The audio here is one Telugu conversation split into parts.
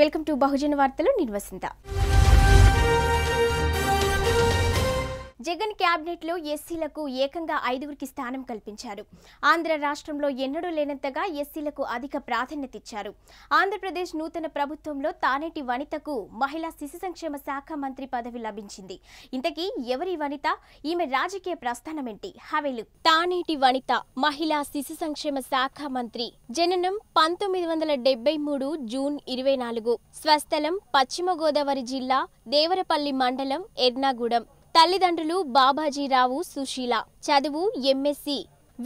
వెల్కమ్ టు బహుజన వార్తలు నిర్వసింత జగన్ క్యాబినెట్లో ఎస్సీలకు ఏకంగా ఐదుగురికి స్థానం కల్పించారు ఆంధ్ర రాష్ట్రంలో ఎన్నడూ లేనంతగా ఎస్సీలకు అధిక ప్రాధాన్యత ఇచ్చారు ఆంధ్రప్రదేశ్ నూతన ప్రభుత్వంలో తానేటి వనితకు మహిళా శిశు సంక్షేమ శాఖ మంత్రి పదవి లభించింది ఇంతకీ ఎవరి వనిత ఈమె రాజకీయ ప్రస్థానమేంటి హవేలు తానేటి వనిత మహిళా శిశు సంక్షేమ శాఖ మంత్రి జననం పంతొమ్మిది వందల మూడు జూన్ ఇరవై నాలుగు స్వస్థలం పశ్చిమ గోదావరి జిల్లా దేవరపల్లి మండలం ఎర్నాగూడెం తల్లిదండ్రులు బాబాజీరావు సుశీల చదువు ఎంఎస్సి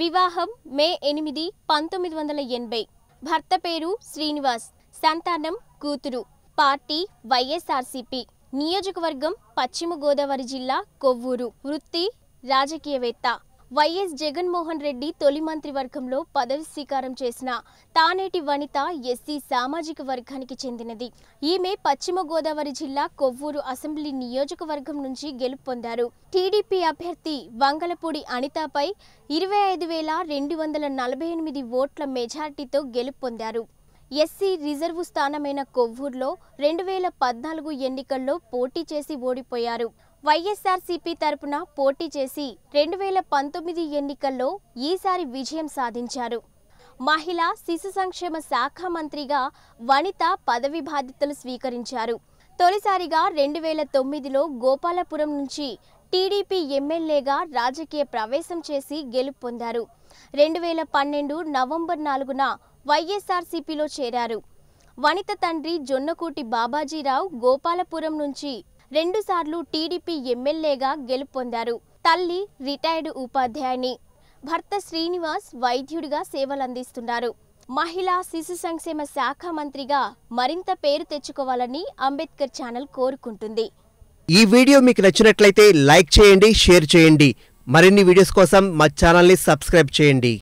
వివాహం మే ఎనిమిది పంతొమ్మిది వందల ఎనభై భర్త పేరు శ్రీనివాస్ సంతానం కూతురు పార్టీ వైఎస్ఆర్సీపీ నియోజకవర్గం పశ్చిమ గోదావరి జిల్లా కొవ్వూరు వృత్తి రాజకీయవేత్త వైఎస్ జగన్మోహన్ రెడ్డి తొలి మంత్రివర్గంలో పదవి స్వీకారం చేసిన తానేటి వనిత ఎస్సీ సామాజిక వర్గానికి చెందినది ఈమె పశ్చిమ గోదావరి జిల్లా కొవ్వూరు అసెంబ్లీ నియోజకవర్గం నుంచి గెలుపు పొందారు టీడీపీ అభ్యర్థి వంగలపూడి అనితపై ఇరవై ఐదు వేల రెండు వందల నలభై ఎనిమిది ఓట్ల మెజార్టీతో గెలుపు పొందారు ఎస్సీ రిజర్వు స్థానమైన కొవ్వూరులో రెండు వేల పద్నాలుగు ఎన్నికల్లో పోటీ చేసి ఓడిపోయారు వైఎస్ఆర్సీపీ తరపున పోటీ చేసి రెండు వేల పంతొమ్మిది ఎన్నికల్లో ఈసారి విజయం సాధించారు మహిళా శిశు సంక్షేమ శాఖ మంత్రిగా వనిత పదవి బాధ్యతలు స్వీకరించారు తొలిసారిగా రెండు వేల తొమ్మిదిలో గోపాలపురం నుంచి టీడీపీ ఎమ్మెల్యేగా రాజకీయ ప్రవేశం చేసి గెలుపు పొందారు రెండు వేల పన్నెండు నవంబర్ నాలుగున వైఎస్ఆర్సీపీలో చేరారు వనిత తండ్రి జొన్నకూటి బాబాజీరావు గోపాలపురం నుంచి రెండుసార్లు టీడీపీ ఎమ్మెల్యేగా గెలుపొందారు తల్లి రిటైర్డ్ ఉపాధ్యాయుని భర్త శ్రీనివాస్ వైద్యుడిగా సేవలందిస్తున్నారు మహిళా శిశు సంక్షేమ శాఖ మంత్రిగా మరింత పేరు తెచ్చుకోవాలని అంబేద్కర్ ఛానల్ కోరుకుంటుంది ఈ వీడియో మీకు నచ్చినట్లయితే లైక్ చేయండి షేర్ చేయండి మరిన్ని వీడియోస్ కోసం మా ఛానల్ని సబ్స్క్రైబ్ చేయండి